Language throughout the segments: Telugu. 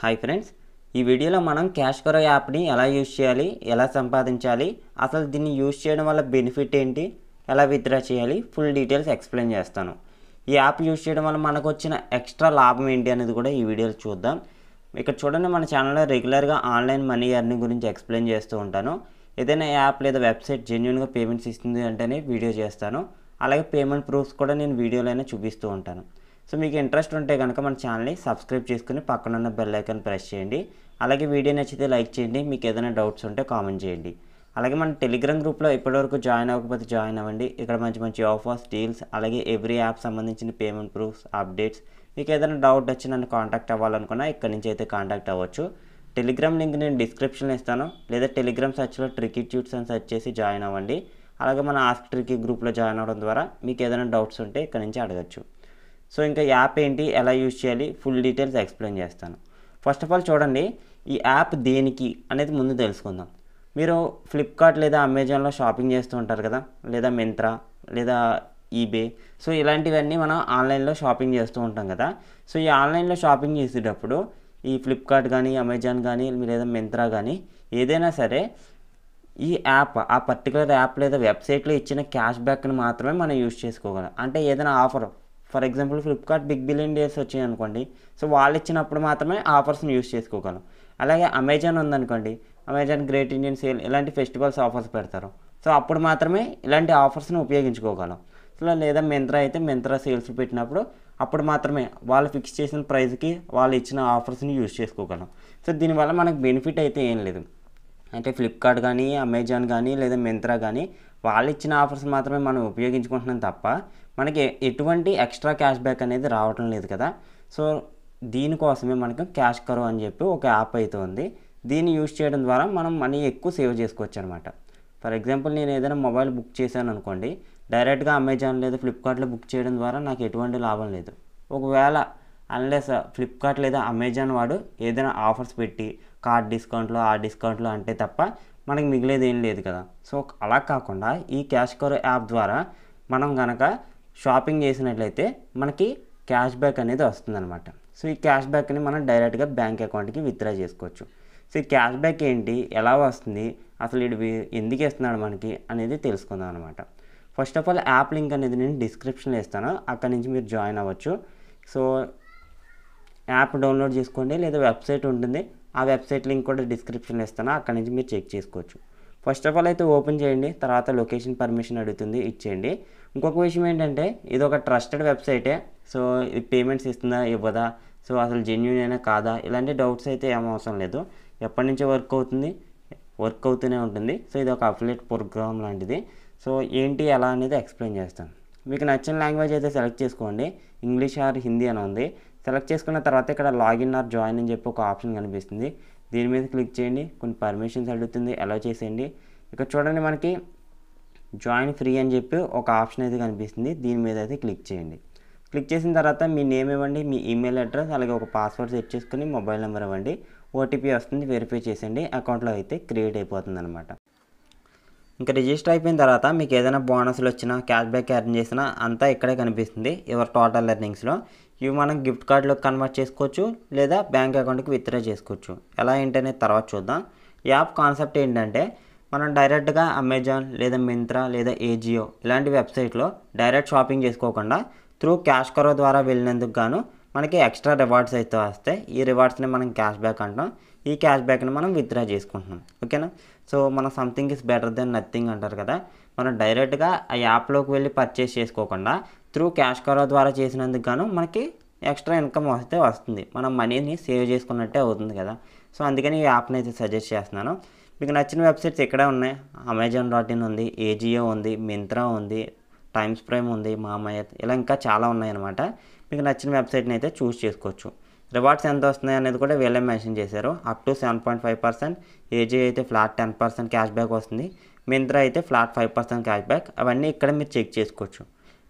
హాయ్ ఫ్రెండ్స్ ఈ వీడియోలో మనం క్యాష్ కరో యాప్ని ఎలా యూజ్ చేయాలి ఎలా సంపాదించాలి అసలు దీన్ని యూజ్ చేయడం వల్ల బెనిఫిట్ ఏంటి ఎలా విత్డ్రా చేయాలి ఫుల్ డీటెయిల్స్ ఎక్స్ప్లెయిన్ చేస్తాను ఈ యాప్ యూజ్ చేయడం వల్ల మనకు వచ్చిన ఎక్స్ట్రా లాభం ఏంటి అనేది కూడా ఈ వీడియోలో చూద్దాం ఇక్కడ చూడండి మన ఛానల్లో రెగ్యులర్గా ఆన్లైన్ మనీ ఎర్నింగ్ గురించి ఎక్స్ప్లెయిన్ చేస్తూ ఉంటాను ఏదైనా యాప్ లేదా వెబ్సైట్ జెన్యున్గా పేమెంట్స్ ఇస్తుంది అంటేనే వీడియో చేస్తాను అలాగే పేమెంట్ ప్రూఫ్స్ కూడా నేను వీడియోలైనా చూపిస్తూ ఉంటాను సో మీకు ఇంట్రెస్ట్ ఉంటే కనుక మన ఛానల్ని సబ్స్క్రైబ్ చేసుకుని పక్కన బెల్ ఐకాన్ ప్రెస్ చేయండి అలాగే వీడియో నచ్చితే లైక్ చేయండి మీకు ఏదైనా డౌట్స్ ఉంటే కామెంట్ చేయండి అలాగే మన టెలిగ్రామ్ గ్రూప్లో ఇప్పటివరకు జాయిన్ అవ్వకపోతే జాయిన్ అవ్వండి ఇక్కడ మంచి మంచి ఆఫర్స్ డీల్స్ అలాగే ఎవ్రీ యాప్ సంబంధించిన పేమెంట్ ప్రూఫ్స్ అప్డేట్స్ మీకు ఏదైనా డౌట్ వచ్చి నన్ను కాంటాక్ట్ అవ్వాలనుకున్నా ఇక్కడ నుంచి అయితే కాంటాక్ట్ అవ్వచ్చు టెలిగ్రామ్ లింక్ నేను డిస్క్రిప్షన్లో ఇస్తాను లేదా టెలిగ్రామ్ సర్చ్లో ట్యూట్స్ అని సర్చ్ చేసి జాయిన్ అవ్వండి అలాగే మన ఆస్క్ ట్రికీ గ్రూప్లో జాయిన్ అవ్వడం ద్వారా మీకు ఏదైనా డౌట్స్ ఉంటే ఇక్కడ నుంచి అడగచ్చు సో ఇంకా యాప్ ఏంటి ఎలా యూజ్ చేయాలి ఫుల్ డీటెయిల్స్ ఎక్స్ప్లెయిన్ చేస్తాను ఫస్ట్ ఆఫ్ ఆల్ చూడండి ఈ యాప్ దేనికి అనేది ముందు తెలుసుకుందాం మీరు ఫ్లిప్కార్ట్ లేదా అమెజాన్లో షాపింగ్ చేస్తూ ఉంటారు కదా లేదా మింత్రా లేదా ఈబే సో ఇలాంటివన్నీ మనం ఆన్లైన్లో షాపింగ్ చేస్తూ ఉంటాం కదా సో ఈ ఆన్లైన్లో షాపింగ్ చేసేటప్పుడు ఈ ఫ్లిప్కార్ట్ కానీ అమెజాన్ కానీ లేదా మింత్రా కానీ ఏదైనా సరే ఈ యాప్ ఆ పర్టికులర్ యాప్ లేదా వెబ్సైట్లో ఇచ్చిన క్యాష్ బ్యాక్ని మాత్రమే మనం యూజ్ చేసుకోగలం అంటే ఏదైనా offer for example Flipkart big billion days వచ్చాయి అనుకోండి సో వాళ్ళు ఇచ్చినప్పుడు మాత్రమే ఆఫర్స్ని యూస్ చేసుకోగలం అలాగే అమెజాన్ ఉందనుకోండి అమెజాన్ గ్రేట్ ఇండియన్ సేల్ ఇలాంటి ఫెస్టివల్స్ ఆఫర్స్ పెడతారు సో అప్పుడు మాత్రమే ఇలాంటి ఆఫర్స్ని ఉపయోగించుకోగలం సో లేదా మింత్రా అయితే మింత్రా సేల్స్ పెట్టినప్పుడు అప్పుడు మాత్రమే వాళ్ళు ఫిక్స్ చేసిన ప్రైస్కి వాళ్ళు ఇచ్చిన ఆఫర్స్ని యూజ్ చేసుకోగలం సో దీనివల్ల మనకు బెనిఫిట్ అయితే ఏం లేదు అంటే ఫ్లిప్కార్ట్ కానీ అమెజాన్ కానీ లేదా మింత్రా కానీ వాళ్ళు ఇచ్చిన ఆఫర్స్ మాత్రమే మనం ఉపయోగించుకుంటున్నాం తప్ప మనకి ఎటువంటి ఎక్స్ట్రా క్యాష్ బ్యాక్ అనేది రావటం లేదు కదా సో దీనికోసమే మనకు క్యాష్ కరో అని చెప్పి ఒక యాప్ అయితే ఉంది దీన్ని యూజ్ చేయడం ద్వారా మనం మనీ ఎక్కువ సేవ్ చేసుకోవచ్చు అనమాట ఫర్ ఎగ్జాంపుల్ నేను ఏదైనా మొబైల్ బుక్ చేశాను అనుకోండి డైరెక్ట్గా అమెజాన్ లేదా ఫ్లిప్కార్ట్లో బుక్ చేయడం ద్వారా నాకు ఎటువంటి లాభం లేదు ఒకవేళ అన్లెస్ ఫ్లిప్కార్ట్ లేదా అమెజాన్ వాడు ఏదైనా ఆఫర్స్ పెట్టి కార్డ్ డిస్కౌంట్లో ఆ డిస్కౌంట్లో అంటే తప్ప మనకి మిగిలేదు ఏం లేదు కదా సో అలా కాకుండా ఈ క్యాష్ కవర్ యాప్ ద్వారా మనం కనుక షాపింగ్ చేసినట్లయితే మనకి క్యాష్ బ్యాక్ అనేది వస్తుందన్నమాట సో ఈ క్యాష్ బ్యాక్ని మనం డైరెక్ట్గా బ్యాంక్ అకౌంట్కి విత్డ్రా చేసుకోవచ్చు సో ఈ క్యాష్ బ్యాక్ ఏంటి ఎలా వస్తుంది అసలు ఇది ఎందుకు ఇస్తున్నాడు మనకి అనేది తెలుసుకుందాం అనమాట first of all app link అనేది నేను డిస్క్రిప్షన్లో ఇస్తాను అక్కడి నుంచి మీరు జాయిన్ అవ్వచ్చు సో యాప్ డౌన్లోడ్ చేసుకోండి లేదా వెబ్సైట్ ఉంటుంది ఆ వెబ్సైట్ లింక్ కూడా డిస్క్రిప్షన్లో ఇస్తాను అక్కడ నుంచి మీరు చెక్ చేసుకోవచ్చు ఫస్ట్ ఆఫ్ ఆల్ అయితే ఓపెన్ చేయండి తర్వాత లొకేషన్ పర్మిషన్ అడుగుతుంది ఇచ్చేయండి ఇంకొక విషయం ఏంటంటే ఇది ఒక ట్రస్టెడ్ వెబ్సైటే సో ఇది పేమెంట్స్ ఇస్తుందా ఇవ్వదా సో అసలు జెన్యున్ అయినా కాదా ఇలాంటి డౌట్స్ అయితే ఏం అవసరం లేదు ఎప్పటి నుంచో వర్క్ అవుతుంది వర్క్ అవుతూనే ఉంటుంది సో ఇది ఒక అఫిలేట్ ప్రోగ్రామ్ లాంటిది సో ఏంటి ఎలా అనేది ఎక్స్ప్లెయిన్ చేస్తాను మీకు నచ్చిన లాంగ్వేజ్ అయితే సెలెక్ట్ చేసుకోండి ఇంగ్లీష్ ఆర్ హిందీ అని ఉంది సెలెక్ట్ చేసుకున్న తర్వాత ఇక్కడ లాగిన్ ఆర్ జాయిన్ అని చెప్పి ఒక ఆప్షన్ కనిపిస్తుంది దీని మీద క్లిక్ చేయండి కొన్ని పర్మిషన్స్ అడుగుతుంది అలౌ చేసేయండి ఇక్కడ చూడండి మనకి జాయిన్ ఫ్రీ అని చెప్పి ఒక ఆప్షన్ అయితే కనిపిస్తుంది దీని మీద అయితే క్లిక్ చేయండి క్లిక్ చేసిన తర్వాత మీ నేమ్ ఇవ్వండి మీ ఈమెయిల్ అడ్రస్ అలాగే ఒక పాస్వర్డ్ సెట్ చేసుకుని మొబైల్ నెంబర్ ఇవ్వండి ఓటీపీ వస్తుంది వెరిఫై చేసేయండి అకౌంట్లో అయితే క్రియేట్ అయిపోతుంది అనమాట ఇంకా రిజిస్టర్ అయిపోయిన తర్వాత మీకు ఏదైనా బోనస్లు వచ్చినా క్యాష్ బ్యాక్ ఎర్న్ చేసినా అంతా ఇక్కడే కనిపిస్తుంది ఎవరు టోటల్ ఎర్నింగ్స్లో ఇవి మనం గిఫ్ట్ కార్డులోకి కన్వర్ట్ చేసుకోవచ్చు లేదా బ్యాంక్ అకౌంట్కి విత్డ్రా చేసుకోవచ్చు ఎలా ఏంటనే తర్వాత చూద్దాం యాప్ కాన్సెప్ట్ ఏంటంటే మనం డైరెక్ట్గా అమెజాన్ లేదా మింత్రా లేదా ఏజియో ఇలాంటి వెబ్సైట్లో డైరెక్ట్ షాపింగ్ చేసుకోకుండా త్రూ క్యాష్ కరో ద్వారా వెళ్ళినందుకు గాను మనకి ఎక్స్ట్రా రివార్డ్స్ అయితే వస్తాయి ఈ రివార్డ్స్ని మనం క్యాష్ బ్యాక్ అంటాం ఈ క్యాష్ బ్యాక్ని మనం విత్డ్రా చేసుకుంటున్నాం ఓకేనా సో మన something is better than nothing అంటారు కదా మనం డైరెక్ట్గా ఆ యాప్లోకి వెళ్ళి పర్చేస్ చేసుకోకుండా త్రూ క్యాష్ కరో ద్వారా చేసినందుకు గాను మనకి ఎక్స్ట్రా ఇన్కమ్ వస్తే వస్తుంది మనం మనీని సేవ్ చేసుకున్నట్టే అవుతుంది కదా సో అందుకని ఈ యాప్ని అయితే సజెస్ట్ చేస్తున్నాను మీకు నచ్చిన వెబ్సైట్స్ ఇక్కడే ఉన్నాయి అమెజాన్ డాట్ ఇన్ ఉంది ఏజియో ఉంది మింత్రా ఉంది టైమ్స్ ప్రైమ్ ఉంది మామయ్య ఇలా ఇంకా చాలా ఉన్నాయన్నమాట మీకు నచ్చిన వెబ్సైట్ని అయితే చూస్ చేసుకోవచ్చు రివార్డ్స్ ఎంత వస్తున్నాయి అనేది కూడా వీళ్ళే మెన్షన్ చేశారు up to seven point five percent ఏజీ అయితే flat ten percent cash back వస్తుంది మింత్రా అయితే flat five percent cash back అవన్నీ ఇక్కడ మీరు చెక్ చేసుకోవచ్చు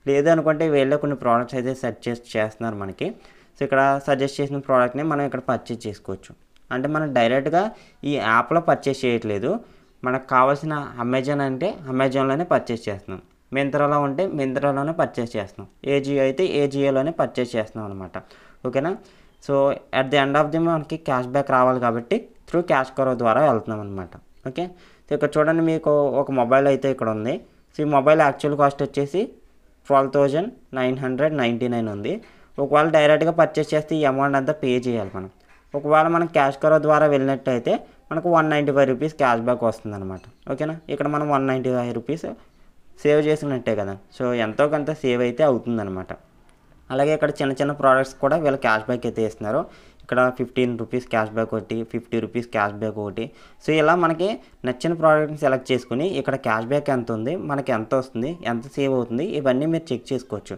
లేదు అనుకుంటే వీళ్ళే కొన్ని ప్రోడక్ట్స్ అయితే సజెస్ట్ చేస్తున్నారు మనకి సో ఇక్కడ సజెస్ట్ చేసిన ప్రోడక్ట్ని మనం ఇక్కడ పర్చేస్ చేసుకోవచ్చు అంటే మనం డైరెక్ట్గా ఈ యాప్లో పర్చేస్ చేయట్లేదు మనకు కావాల్సిన అమెజాన్ అంటే అమెజాన్లోనే పర్చేస్ చేస్తున్నాం మింత్రాలో ఉంటే మింత్రాలోనే పర్చేస్ చేస్తున్నాం ఏజియో అయితే ఏజియోలోనే పర్చేస్ చేస్తున్నాం అనమాట ఓకేనా so at the end of the మనకి క్యాష్ బ్యాక్ రావాలి కాబట్టి త్రూ క్యాష్ కరో ద్వారా వెళ్తున్నాం అనమాట ఓకే సో ఇక్కడ చూడండి మీకు ఒక మొబైల్ అయితే ఇక్కడ ఉంది సో ఈ మొబైల్ యాక్చువల్ కాస్ట్ వచ్చేసి twelve thousand nine hundred ninety nine ఉంది ఒకవేళ డైరెక్ట్గా పర్చేస్ చేస్తే ఈ అమౌంట్ అంతా పే చేయాలి మనం ఒకవేళ మనం క్యాష్ కరో ద్వారా వెళ్ళినట్టయితే మనకు one ninety five rupees cash back వస్తుందన్నమాట ఓకేనా ఇక్కడ మనం one ninety five rupees save చేసుకున్నట్టే కదా సో ఎంతో కొంత సేవ్ అయితే అవుతుందన్నమాట అలాగే ఇక్కడ చిన్న చిన్న ప్రోడక్ట్స్ కూడా వీళ్ళు క్యాష్ బ్యాక్ అయితే ఇస్తున్నారు ఇక్కడ ఫిఫ్టీన్ రూపీస్ క్యాష్ బ్యాక్ ఒకటి ఫిఫ్టీ రూపీస్ క్యాష్ బ్యాక్ ఒకటి సో ఇలా మనకి నచ్చిన ప్రోడక్ట్ని సెలెక్ట్ చేసుకుని ఇక్కడ క్యాష్ బ్యాక్ ఎంత ఉంది మనకి ఎంత వస్తుంది ఎంత సేవ్ అవుతుంది ఇవన్నీ మీరు చెక్ చేసుకోవచ్చు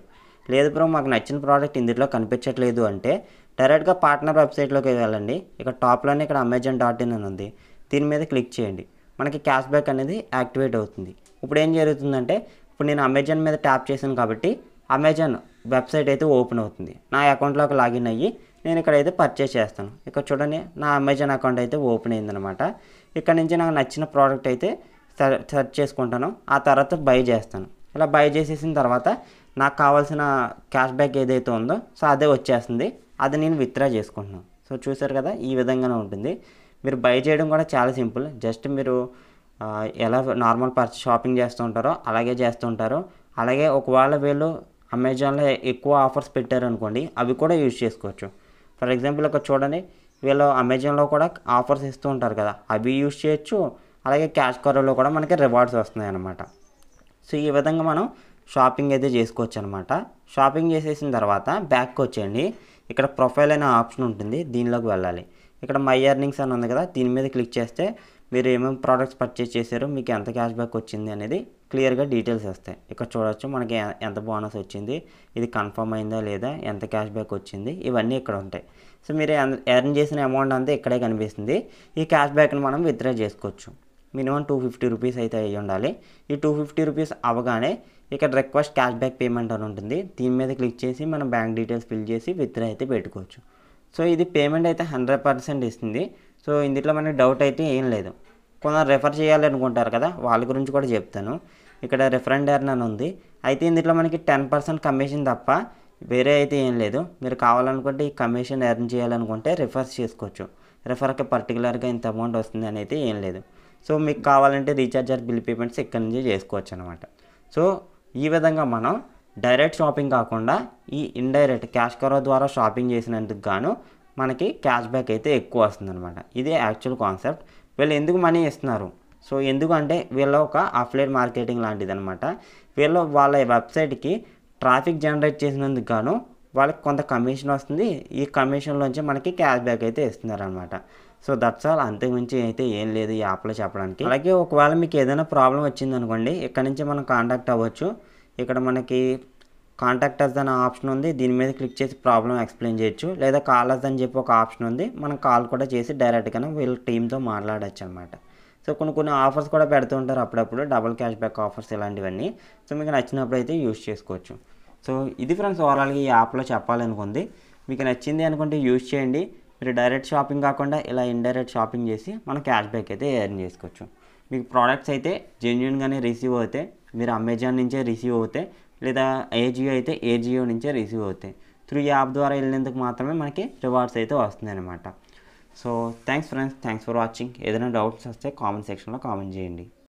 లేదు బ్రో మాకు నచ్చిన ప్రోడక్ట్ ఇందులో కనిపించట్లేదు అంటే డైరెక్ట్గా పార్ట్నర్ వెబ్సైట్లోకి వెళ్ళండి ఇక్కడ టాప్లోనే ఇక్కడ అమెజాన్ డాట్ ఇన్ అని ఉంది దీని మీద క్లిక్ చేయండి మనకి క్యాష్ బ్యాక్ అనేది యాక్టివేట్ అవుతుంది ఇప్పుడు ఏం జరుగుతుందంటే ఇప్పుడు నేను అమెజాన్ మీద ట్యాప్ చేశాను కాబట్టి అమెజాన్ వెబ్సైట్ అయితే ఓపెన్ అవుతుంది నా అకౌంట్లోకి లాగిన్ అయ్యి నేను ఇక్కడైతే పర్చేస్ చేస్తాను ఇక్కడ చూడండి నా అమెజాన్ అకౌంట్ అయితే ఓపెన్ అయిందనమాట ఇక్కడ నుంచి నాకు నచ్చిన ప్రోడక్ట్ అయితే సెర్చ్ చేసుకుంటాను ఆ తర్వాత బై చేస్తాను ఇలా బై చేసేసిన తర్వాత నాకు కావాల్సిన క్యాష్ బ్యాక్ ఏదైతే ఉందో సో అదే వచ్చేస్తుంది అది నేను విత్డ్రా చేసుకుంటున్నాను సో చూసారు కదా ఈ విధంగానే ఉంటుంది మీరు బై చేయడం కూడా చాలా సింపుల్ జస్ట్ మీరు ఎలా నార్మల్ పర్చ షాపింగ్ చేస్తూ ఉంటారో అలాగే చేస్తూ ఉంటారు అలాగే ఒకవేళ వీళ్ళు అమెజాన్లో ఎక్కువ ఆఫర్స్ పెట్టారనుకోండి అవి కూడా యూజ్ చేసుకోవచ్చు ఫర్ ఎగ్జాంపుల్ ఒక చూడండి వీళ్ళు అమెజాన్లో కూడా ఆఫర్స్ ఇస్తూ ఉంటారు కదా అవి యూజ్ చేయొచ్చు అలాగే క్యాష్ కరోలో కూడా మనకి రివార్డ్స్ వస్తున్నాయి అన్నమాట సో ఈ విధంగా మనం షాపింగ్ అయితే చేసుకోవచ్చు అనమాట షాపింగ్ చేసేసిన తర్వాత బ్యాక్కి వచ్చేయండి ఇక్కడ ప్రొఫైల్ అనే ఆప్షన్ ఉంటుంది దీనిలోకి వెళ్ళాలి ఇక్కడ మై ఎర్నింగ్స్ అని ఉంది కదా దీని మీద క్లిక్ చేస్తే మీరు ఏమేమి ప్రోడక్ట్స్ పర్చేస్ చేశారు మీకు ఎంత క్యాష్ బ్యాక్ వచ్చింది అనేది క్లియర్గా డీటెయిల్స్ వస్తాయి ఇక్కడ చూడొచ్చు మనకి ఎంత బోనస్ వచ్చింది ఇది కన్ఫర్మ్ అయిందా లేదా ఎంత క్యాష్ బ్యాక్ వచ్చింది ఇవన్నీ ఇక్కడ ఉంటాయి సో మీరు ఎర్న్ చేసిన అమౌంట్ అంతా ఇక్కడే కనిపిస్తుంది ఈ క్యాష్ బ్యాక్ని మనం విత్డ్రా చేసుకోవచ్చు మినిమం టూ ఫిఫ్టీ రూపీస్ అయితే అయ్యి ఉండాలి ఈ టూ ఫిఫ్టీ రూపీస్ అవ్వగానే ఇక్కడ రిక్వెస్ట్ క్యాష్ బ్యాక్ పేమెంట్ అని ఉంటుంది దీని మీద క్లిక్ చేసి మనం బ్యాంక్ డీటెయిల్స్ ఫిల్ చేసి విత్డ్రా అయితే పెట్టుకోవచ్చు సో ఇది పేమెంట్ అయితే హండ్రెడ్ పర్సెంట్ ఇస్తుంది సో ఇందులో మనకి డౌట్ అయితే ఏం లేదు కొందరు రెఫర్ చేయాలి అనుకుంటారు కదా వాళ్ళ గురించి కూడా చెప్తాను ఇక్కడ రిఫరెండ్ అని ఉంది అయితే ఇందులో మనకి టెన్ పర్సెంట్ కమిషన్ తప్ప వేరే అయితే ఏం లేదు మీరు కావాలనుకుంటే ఈ కమిషన్ ఎర్న్ చేయాలనుకుంటే రిఫర్ చేసుకోవచ్చు రిఫర్కి పర్టికులర్గా ఇంత అమౌంట్ వస్తుంది అనేది ఏం లేదు సో మీకు కావాలంటే రీఛార్జర్ బిల్ పేమెంట్స్ ఇక్కడి నుంచి చేసుకోవచ్చు అనమాట సో ఈ విధంగా మనం డైరెక్ట్ షాపింగ్ కాకుండా ఈ ఇండైరెక్ట్ క్యాష్ కరో ద్వారా షాపింగ్ చేసినందుకు గాను మనకి క్యాష్ బ్యాక్ అయితే ఎక్కువ వస్తుంది అనమాట ఇదే యాక్చువల్ కాన్సెప్ట్ వీళ్ళు ఎందుకు మనీ ఇస్తున్నారు సో ఎందుకంటే వీళ్ళ ఒక ఆఫ్లైన్ మార్కెటింగ్ లాంటిది అనమాట వీళ్ళు వాళ్ళ వెబ్సైట్కి ట్రాఫిక్ జనరేట్ చేసినందుకు గాను వాళ్ళకి కొంత కమిషన్ వస్తుంది ఈ కమిషన్లోంచి మనకి క్యాష్ బ్యాక్ అయితే ఇస్తున్నారనమాట సో దట్స్ ఆల్ అంతకుమించి అయితే ఏం లేదు ఈ యాప్లో చెప్పడానికి అలాగే ఒకవేళ మీకు ఏదైనా ప్రాబ్లం వచ్చిందనుకోండి ఇక్కడ నుంచి మనం కాంటాక్ట్ అవ్వచ్చు ఇక్కడ మనకి కాంటాక్ట్ అస్ అనే ఆప్షన్ ఉంది దీని మీద క్లిక్ చేసి ప్రాబ్లం ఎక్స్ప్లెయిన్ చేయొచ్చు లేదా కాల్ అస్ అని చెప్పి ఒక ఆప్షన్ ఉంది మనం కాల్ కూడా చేసి డైరెక్ట్గా వీళ్ళ టీంతో మాట్లాడచ్చు అనమాట సో కొన్ని కొన్ని ఆఫర్స్ కూడా పెడుతూ ఉంటారు అప్పుడప్పుడు డబుల్ క్యాష్ బ్యాక్ ఆఫర్స్ ఇలాంటివన్నీ సో మీకు నచ్చినప్పుడు అయితే యూజ్ చేసుకోవచ్చు సో ఇది ఫ్రెండ్స్ ఓవరాల్గా ఈ యాప్లో చెప్పాలనుకుంది మీకు నచ్చింది అనుకుంటే యూజ్ చేయండి మీరు డైరెక్ట్ షాపింగ్ కాకుండా ఇలా ఇండైరెక్ట్ షాపింగ్ చేసి మనం క్యాష్ బ్యాక్ అయితే ఎర్న్ చేసుకోవచ్చు మీకు ప్రోడక్ట్స్ అయితే జెన్యున్గానే రిసీవ్ అవుతాయి మీరు అమెజాన్ నుంచే రిసీవ్ అవుతాయి లేదా ఏ జియో అయితే ఏ జియో నుంచే రిసీవ్ అవుతాయి త్రూ యాప్ ద్వారా వెళ్ళినందుకు మాత్రమే మనకి రివార్డ్స్ అయితే వస్తుంది అనమాట so thanks friends thanks for watching ఏదైనా డౌట్స్ వస్తే కామెంట్ సెక్షన్లో కామెంట్ చేయండి